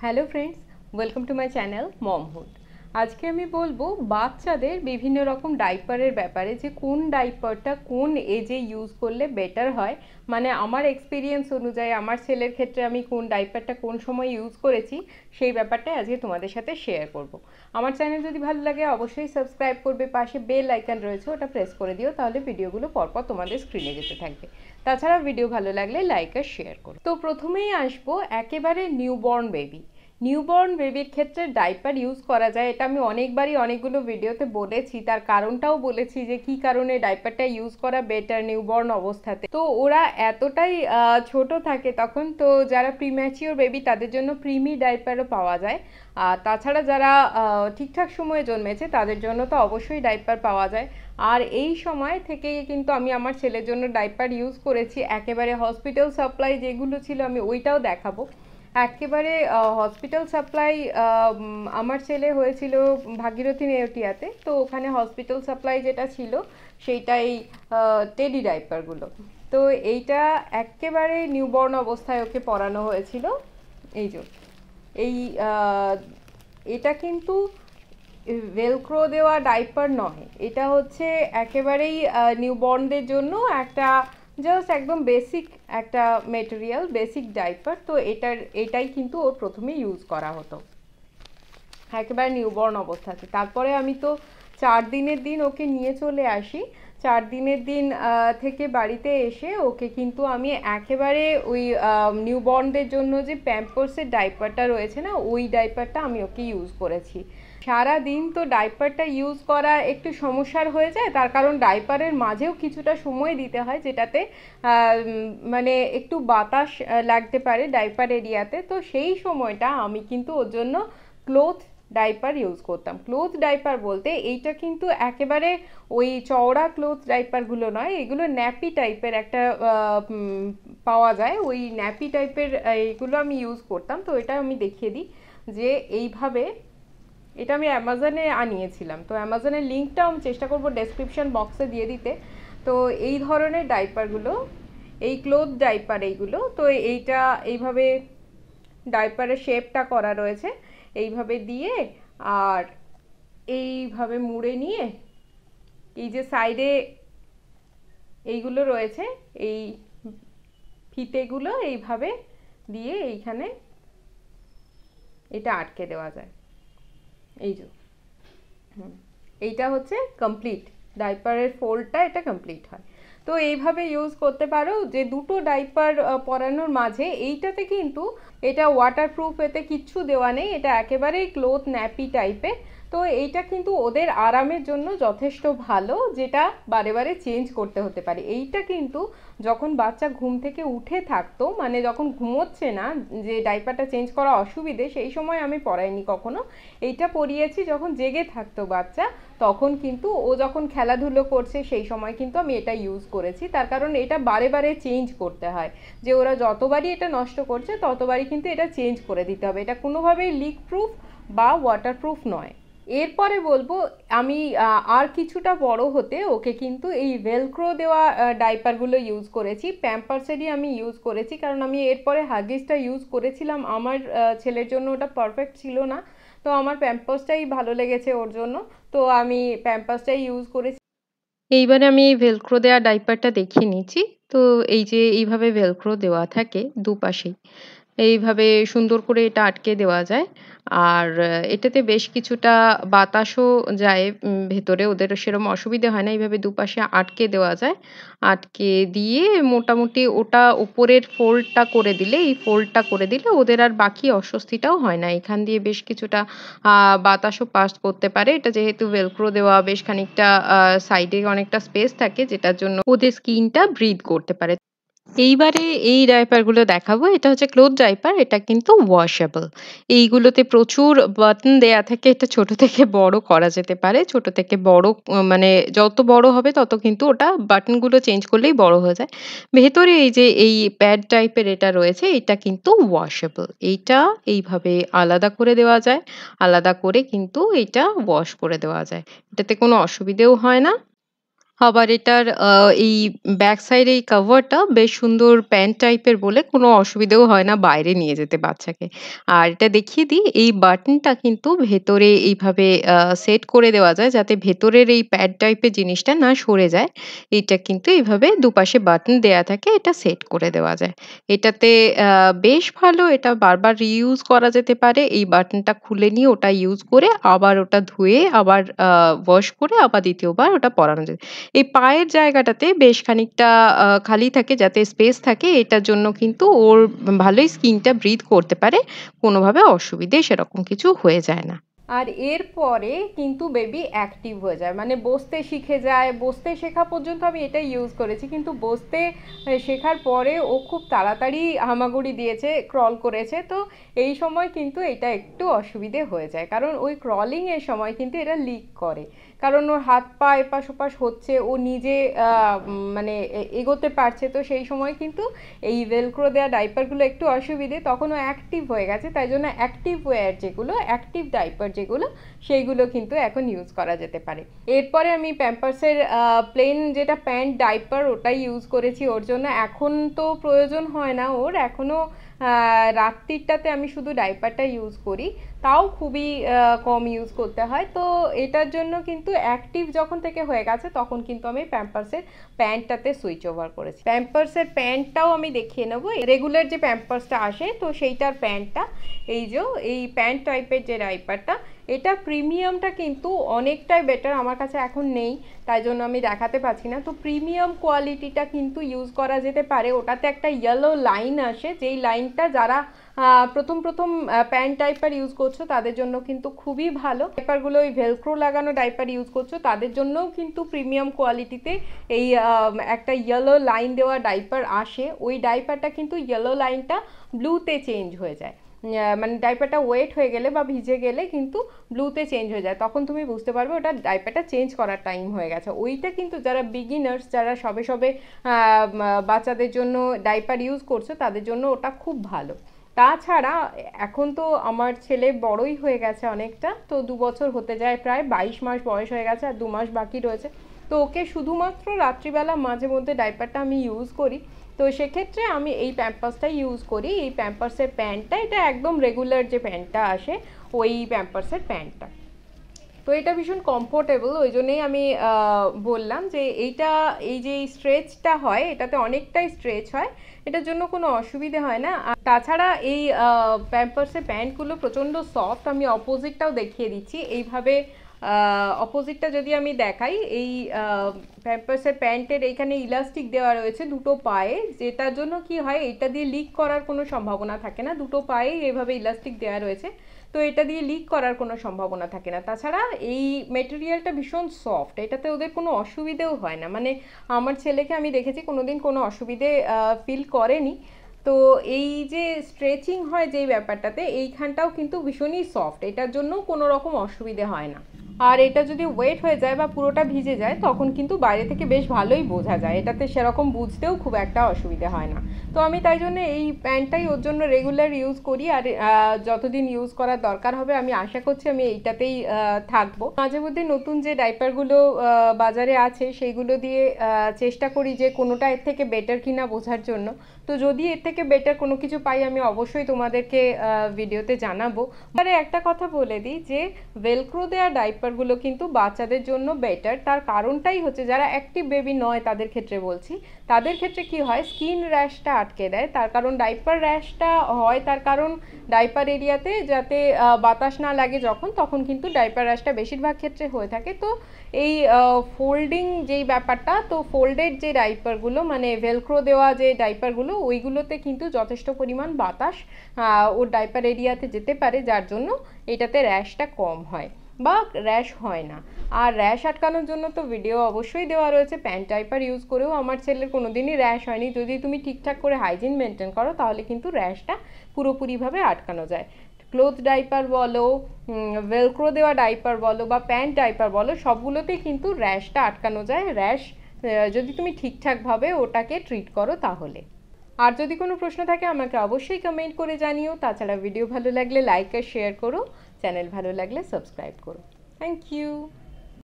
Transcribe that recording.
Hello friends, welcome to my channel Momhood. আজকে আমি বলবো বাচ্চাদের বিভিন্ন রকম ডাইপারের ব্যাপারে যে কোন ডাইপারটা কোন এজে ইউজ করলে বেটার হয় মানে আমার এক্সপিরিয়েন্স অনুযায়ী আমার ছেলের ক্ষেত্রে আমি কোন ডাইপারটা কোন সময় ইউজ করেছি সেই ব্যাপারটাই আজকে তোমাদের সাথে শেয়ার করব। আমার চ্যানেল যদি ভালো লাগে অবশ্যই সাবস্ক্রাইব করবে পাশে বেল আইকন রয়েছে ওটা প্রেস করে দিও তাহলে ভিডিওগুলো পরপর তোমাদের স্ক্রিনে যেতে থাকবে তাছাড়া ভিডিও ভালো লাগলে লাইক আর শেয়ার করো তো প্রথমেই আসবো একেবারে নিউবর্ন বেবি নিউবর্ন বেবির ক্ষেত্রে ডাইপার ইউজ করা যায় এটা আমি অনেকবারই অনেকগুলো ভিডিওতে বলেছি তার কারণটাও বলেছি যে কি কারণে ডাইপারটা ইউজ করা বেটার নিউবর্ন অবস্থাতে তো ওরা এতটাই ছোট থাকে তখন তো যারা প্রিম্যাচিওর বেবি তাদের জন্য প্রিমি ডাইপারও পাওয়া যায় আর তাছাড়া যারা ঠিকঠাক সময়ে জন্মেছে তাদের জন্য তো অবশ্যই ডাইপার পাওয়া যায় আর এই সময় থেকে কিন্তু আমি আমার ছেলের জন্য ডাইপার ইউজ করেছি একেবারে হসপিটাল সাপ্লাই যেগুলো ছিল আমি ওইটাও দেখাবো একেবারে হসপিটাল সাপ্লাই আমার ছেলে হয়েছিল ভাগীরথী নেওটিয়াতে তো ওখানে হসপিটাল সাপ্লাই যেটা ছিল সেইটা এই টেডি ডাইপারগুলো তো এইটা একেবারে নিউবর্ন অবস্থায় ওকে পরানো হয়েছিল এই যে এই এটা কিন্তু ভেলক্রো দেওয়া ডাইপার নয় এটা হচ্ছে একেবারেই নিউবর্নদের জন্য একটা জাস্ট একদম বেসিক একটা মেটেরিয়াল বেসিক ডাইপার তো এটার এটাই কিন্তু ওর প্রথমে ইউজ করা হতো একেবারে নিউবর্ন অবস্থাতে তারপরে আমি তো চার দিনের দিন ওকে নিয়ে চলে আসি চার দিনের দিন থেকে বাড়িতে এসে ওকে কিন্তু আমি একেবারে ওই নিউবর্নদের জন্য যে প্যাম্পার্সের ডাইপারটা রয়েছে না ওই ডাইপারটা আমি ওকে ইউজ করেছি সারা দিন তো ডাইপারটা ইউজ করা একটু সমস্যার হয়ে যায় তার কারণ ডাইপারের মাঝেও কিছুটা সময় দিতে হয় যেটাতে মানে একটু বাতাস লাগতে পারে ডাইপার এরিয়াতে তো সেই সময়টা আমি কিন্তু ওর জন্য ক্লোথ ডাইপার ইউজ করতাম ক্লোথ ডাইপার বলতে এইটা কিন্তু একেবারে ওই চওড়া ক্লোথ ডাইপারগুলো নয় এগুলো ন্যাপি টাইপের একটা পাওয়া যায় ওই ন্যাপি টাইপের এইগুলো আমি ইউজ করতাম তো এটা আমি দেখিয়ে দিই যে এইভাবে এটা আমি অ্যামাজনে আনিয়েছিলাম তো অ্যামাজনের লিঙ্কটাও আমি চেষ্টা করব ডেসক্রিপশন বক্সে দিয়ে দিতে তো এই ধরনের ডাইপারগুলো এই ক্লোথ ডাইপার এইগুলো তো এইটা এইভাবে ডাইপারের শেপটা করা রয়েছে এইভাবে দিয়ে আর এইভাবে মুড়ে নিয়ে এই যে সাইডে এইগুলো রয়েছে এই ফিতেগুলো এইভাবে দিয়ে এইখানে এটা আটকে দেওয়া যায় এই যে এইটা হচ্ছে কমপ্লিট ডাইপারের ফোল্ডটা এটা কমপ্লিট হয় তো এইভাবে ইউজ করতে পারো যে দুটো ডাইপার পরানোর মাঝে এইটাতে কিন্তু এটা ওয়াটারপ্রুফ এতে কিচ্ছু দেওয়া নেই এটা একেবারেই ক্লোথ ন্যাপি টাইপের তো এইটা কিন্তু ওদের আরামের জন্য যথেষ্ট ভালো যেটা বারে বারে চেঞ্জ করতে হতে পারে এইটা কিন্তু যখন বাচ্চা ঘুম থেকে উঠে থাকতো মানে যখন ঘুমোচ্ছে না যে ডাইপারটা চেঞ্জ করা অসুবিধে সেই সময় আমি পড়াইনি কখনো এইটা পরিয়েছি যখন জেগে থাকতো বাচ্চা তখন কিন্তু ও যখন খেলাধুলো করছে সেই সময় কিন্তু আমি এটা ইউজ করেছি তার কারণ এটা বারে বারে চেঞ্জ করতে হয় যে ওরা যতবারই এটা নষ্ট করছে ততবারই কিন্তু এটা চেঞ্জ করে দিতে হবে এটা কোনোভাবেই লিক প্রুফ বা ওয়াটারপ্রুফ নয় এরপরে বলবো আমি আর কিছুটা বড় হতে ওকে কিন্তু এই ভেলক্রো দেওয়া ডাইপারগুলো ইউজ করেছি প্যাম্পার্সেরই আমি ইউজ করেছি কারণ আমি এরপরে হাগিসটা ইউজ করেছিলাম আমার ছেলের জন্য ওটা পারফেক্ট ছিল না তো আমার প্যাম্পার্সটাই ভালো লেগেছে ওর জন্য তো আমি প্যাম্পার্সটাই ইউজ করেছি এইবারে আমি এই ভেলক্রো দেওয়া ডাইপারটা দেখিয়ে নিয়েছি তো এই যে এইভাবে ভেলক্রো দেওয়া থাকে দুপাশেই এইভাবে সুন্দর করে এটা আটকে দেওয়া যায় আর এটাতে বেশ কিছুটা বাতাসও যায় ভেতরে ওদের সেরম অসুবিধে হয় না এইভাবে দুপাশে আটকে দেওয়া যায় আটকে দিয়ে মোটামুটি ওটা ওপরের ফোল্ডটা করে দিলে এই ফোল্ডটা করে দিলে ওদের আর বাকি অস্বস্তিটাও হয় না এখান দিয়ে বেশ কিছুটা বাতাসও পাস করতে পারে এটা যেহেতু ভেলক্রো দেওয়া বেশ খানিকটা সাইডে অনেকটা স্পেস থাকে যেটার জন্য ওদের স্কিনটা ব্রিথ করতে পারে এইবারে এই ডাইপারগুলো দেখাবো এটা হচ্ছে ক্লোথ ডাইপার এটা কিন্তু ওয়াশেবল এইগুলোতে প্রচুর বাটন দেয়া থাকে এটা ছোট থেকে বড় করা যেতে পারে ছোট থেকে বড় মানে যত বড় হবে তত কিন্তু ওটা বাটনগুলো চেঞ্জ করলেই বড় হয়ে যায় ভেতরে এই যে এই প্যাড টাইপের এটা রয়েছে এটা কিন্তু ওয়াশেবল এইটা এইভাবে আলাদা করে দেওয়া যায় আলাদা করে কিন্তু এটা ওয়াশ করে দেওয়া যায় এটাতে কোনো অসুবিধেও হয় না আবার এটার এই ব্যাক সাইড এই কাভারটা বেশ সুন্দর প্যান্ট টাইপের বলে কোনো অসুবিধেও হয় না বাইরে নিয়ে যেতে বাচ্চাকে। আর এটা দেখিয়ে দিই এই বাটনটা কিন্তু ভেতরে এইভাবে সেট করে দেওয়া যায় যাতে ভেতরের এই প্যাড টাইপের জিনিসটা না সরে যায়। এটা কিন্তু এইভাবে দুপাশে বাটন দেয়া থাকে এটা সেট করে দেওয়া যায়। এটাতে বেশ ভালো এটা বারবার রিউজ করা যেতে পারে। এই বাটনটা খুলে নিয়ে ওটা ইউজ করে আবার ওটা ধুয়ে আবার ওয়াশ করে আবার দ্বিতীয়বার ওটা পরানো যায়। এই পায়ের জায়গাটাতে বেশ খানিকটা খালি থাকে যাতে স্পেস থাকে এটার জন্য কিন্তু ওর ভালোই স্কিনটা ব্রিথ করতে পারে কোনোভাবে অসুবিধে সেরকম কিছু হয়ে যায় না আর এরপরে কিন্তু বেবি অ্যাক্টিভ হয়ে যায় মানে বসতে শিখে যায় বসতে শেখা পর্যন্ত আমি এটা ইউজ করেছি কিন্তু বসতে শেখার পরে ও খুব তাড়াতাড়ি হামাগুড়ি দিয়েছে ক্রল করেছে তো এই সময় কিন্তু এটা একটু অসুবিধে হয়ে যায় কারণ ওই ক্রলিংয়ের সময় কিন্তু এটা লিক করে কারণ ওর হাত পা এপাশ ওপাশ হচ্ছে ও নিজে মানে এগোতে পারছে তো সেই সময় কিন্তু এই ভেলক্রো দেওয়া ডাইপারগুলো একটু অসুবিধে তখন ও অ্যাক্টিভ হয়ে গেছে তাই জন্য অ্যাক্টিভ ওয়্যার যেগুলো অ্যাক্টিভ ডাইপার যেগুলো সেইগুলো কিন্তু এখন ইউজ করা যেতে পারে এরপরে আমি প্যাম্পার্সের প্লেন যেটা প্যান্ট ডাইপার ওটাই ইউজ করেছি ওর জন্য এখন তো প্রয়োজন হয় না ওর এখনও রাত্রিরটাতে আমি শুধু ডাইপারটা ইউজ করি তাও খুবই কম ইউজ করতে হয় তো এটার জন্য কিন্তু কিন্তু অ্যাক্টিভ যখন থেকে হয়ে গেছে তখন কিন্তু আমি প্যাম্পার্সের প্যান্টটাতে সুইচ ওভার করেছি প্যাম্পার্সের প্যান্টটাও আমি দেখিয়ে নেবো রেগুলার যে প্যাম্পার্সটা আসে তো সেইটার প্যান্টটা এই যে এই প্যান্ট টাইপের যে রাইপারটা এটা প্রিমিয়ামটা কিন্তু অনেকটাই বেটার আমার কাছে এখন নেই তাই জন্য আমি দেখাতে পারছি না তো প্রিমিয়াম কোয়ালিটিটা কিন্তু ইউজ করা যেতে পারে ওটাতে একটা ইয়েলো লাইন আসে যেই লাইনটা যারা প্রথম প্রথম প্যান্ট ডাইপার ইউজ করছো তাদের জন্য কিন্তু খুবই ভালো ডাইপারগুলো ওই ভেলক্রো লাগানো ডাইপার ইউজ করছো তাদের জন্যও কিন্তু প্রিমিয়াম কোয়ালিটিতে এই একটা ইয়েলো লাইন দেওয়া ডাইপার আসে ওই ডাইপারটা কিন্তু ইয়েলো লাইনটা ব্লুতে চেঞ্জ হয়ে যায় মানে ডাইপারটা ওয়েট হয়ে গেলে বা ভিজে গেলে কিন্তু ব্লুতে চেঞ্জ হয়ে যায় তখন তুমি বুঝতে পারবে ওটা ডাইপারটা চেঞ্জ করার টাইম হয়ে গেছে ওইটা কিন্তু যারা বিগিনার্স যারা সবে সবে বাচ্চাদের জন্য ডাইপার ইউজ করছে তাদের জন্য ওটা খুব ভালো তাছাড়া এখন তো আমার ছেলে বড়ই হয়ে গেছে অনেকটা তো দু বছর হতে যায় প্রায় বাইশ মাস বয়স হয়ে গেছে আর দু মাস বাকি রয়েছে তো ওকে শুধুমাত্র রাত্রিবেলা মাঝে মধ্যে ডাইপারটা আমি ইউজ করি তো সেক্ষেত্রে আমি এই প্যাম্পাসটাই ইউজ করি এই প্যাম্পার্সের প্যান্টটা এটা একদম রেগুলার যে প্যান্টটা আসে ওই প্যাম্পার্সের প্যান্টটা তো এটা ভীষণ কমফোর্টেবল ওই জন্যেই আমি বললাম যে এইটা এই যে স্ট্রেচটা হয় এটাতে অনেকটাই স্ট্রেচ হয় এটার জন্য কোনো অসুবিধে হয় না আর তাছাড়া এই প্যাম্পার্সের প্যান্টগুলো প্রচণ্ড সফট আমি অপোজিটটাও দেখিয়ে দিচ্ছি এইভাবে অপোজিটটা যদি আমি দেখাই এই প্যাম্পার্সের প্যান্টের এইখানে ইলাস্টিক দেওয়া রয়েছে দুটো পায়ে যেটার জন্য কি হয় এটা দিয়ে লিক করার কোনো সম্ভাবনা থাকে না দুটো পায়ে এভাবে ইলাস্টিক দেওয়া রয়েছে তো এটা দিয়ে লিক করার কোনো সম্ভাবনা থাকে না তাছাড়া এই মেটেরিয়ালটা ভীষণ সফট এটাতে ওদের কোনো অসুবিধেও হয় না মানে আমার ছেলেকে আমি দেখেছি কোনো দিন কোনো অসুবিধে ফিল করেনি তো এই যে স্ট্রেচিং হয় যেই ব্যাপারটাতে এইখানটাও কিন্তু ভীষণই সফট এটার জন্য কোনো রকম অসুবিধে হয় না আর এটা যদি ওয়েট হয়ে যায় বা পুরোটা ভিজে যায় তখন কিন্তু বাইরে থেকে বেশ ভালোই বোঝা যায় এটাতে সেরকম বুঝতেও খুব একটা অসুবিধা হয় না তো আমি তাই জন্য এই প্যান্টটাই ওর জন্য রেগুলার ইউজ করি আর যতদিন ইউজ করার দরকার হবে আমি আশা করছি আমি এইটাতেই থাকবো মাঝে মধ্যে নতুন যে ডাইপারগুলো বাজারে আছে সেইগুলো দিয়ে চেষ্টা করি যে কোনোটা এর থেকে বেটার কিনা বোঝার জন্য তো যদি এর থেকে বেটার কোনো কিছু পাই আমি অবশ্যই তোমাদেরকে ভিডিওতে জানাবো এবারে একটা কথা বলে দিই যে ভেলক্রো দেয়া ডাইপার ডাইপারগুলো কিন্তু বাচ্চাদের জন্য বেটার তার কারণটাই হচ্ছে যারা অ্যাক্টিভ বেবি নয় তাদের ক্ষেত্রে বলছি তাদের ক্ষেত্রে কি হয় স্কিন র্যাশটা আটকে দেয় তার কারণ ডাইপার র্যাশটা হয় তার কারণ ডাইপার এরিয়াতে যাতে বাতাস না লাগে যখন তখন কিন্তু ডাইপার র্যাশটা বেশিরভাগ ক্ষেত্রে হয়ে থাকে তো এই ফোল্ডিং যেই ব্যাপারটা তো ফোল্ডেড যে ডাইপারগুলো মানে ভেলক্রো দেওয়া যে ডাইপারগুলো ওইগুলোতে কিন্তু যথেষ্ট পরিমাণ বাতাস ও ডাইপার এরিয়াতে যেতে পারে যার জন্য এটাতে র্যাশটা কম হয় বা র্যাশ হয় না আর র্যাশ আটকানোর জন্য তো ভিডিও অবশ্যই দেওয়া রয়েছে প্যান টাইপার ইউজ করেও আমার ছেলের কোনো দিনই র্যাশ হয়নি যদি তুমি ঠিকঠাক করে হাইজিন মেনটেন করো তাহলে কিন্তু র্যাশটা পুরোপুরিভাবে আটকানো যায় ক্লোথ ডাইপার বলো ভেলক্রো দেওয়া ডাইপার বলো বা প্যান্ট ডাইপার বলো সবগুলোতেই কিন্তু র্যাশটা আটকানো যায় র্যাশ যদি তুমি ঠিকঠাকভাবে ওটাকে ট্রিট করো তাহলে আর যদি কোনো প্রশ্ন থাকে আমাকে অবশ্যই কমেন্ট করে জানিও তাছাড়া ভিডিও ভালো লাগলে লাইক আর শেয়ার করো চ্যানেল ভালো লাগলে সাবস্ক্রাইব করো থ্যাংক ইউ